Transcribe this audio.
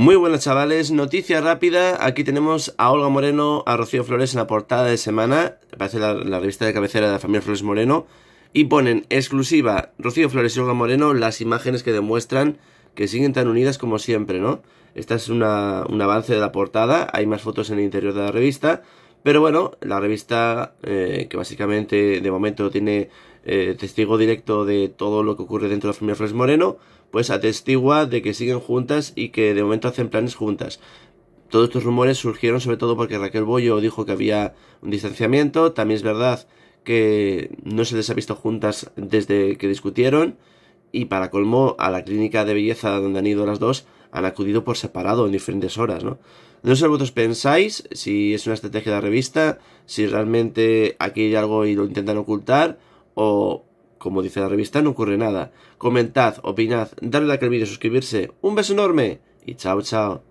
Muy buenas chavales, noticia rápida, aquí tenemos a Olga Moreno, a Rocío Flores en la portada de semana, parece la, revista de cabecera de la familia Flores Moreno, y ponen exclusiva Rocío Flores y Olga Moreno las imágenes que demuestran que siguen tan unidas como siempre, ¿no? Esta es una, un avance de la portada, hay más fotos en el interior de la revista, pero bueno, la revista, eh, que básicamente de momento tiene eh, testigo directo de todo lo que ocurre dentro de la familia Flores Moreno, pues atestigua de que siguen juntas y que de momento hacen planes juntas. Todos estos rumores surgieron sobre todo porque Raquel Bollo dijo que había un distanciamiento, también es verdad que no se les ha visto juntas desde que discutieron y para colmo a la clínica de belleza donde han ido las dos han acudido por separado en diferentes horas, ¿no? No sé vosotros pensáis, si es una estrategia de la revista, si realmente aquí hay algo y lo intentan ocultar, o como dice la revista, no ocurre nada. Comentad, opinad, dadle like al vídeo, suscribirse. Un beso enorme y chao, chao.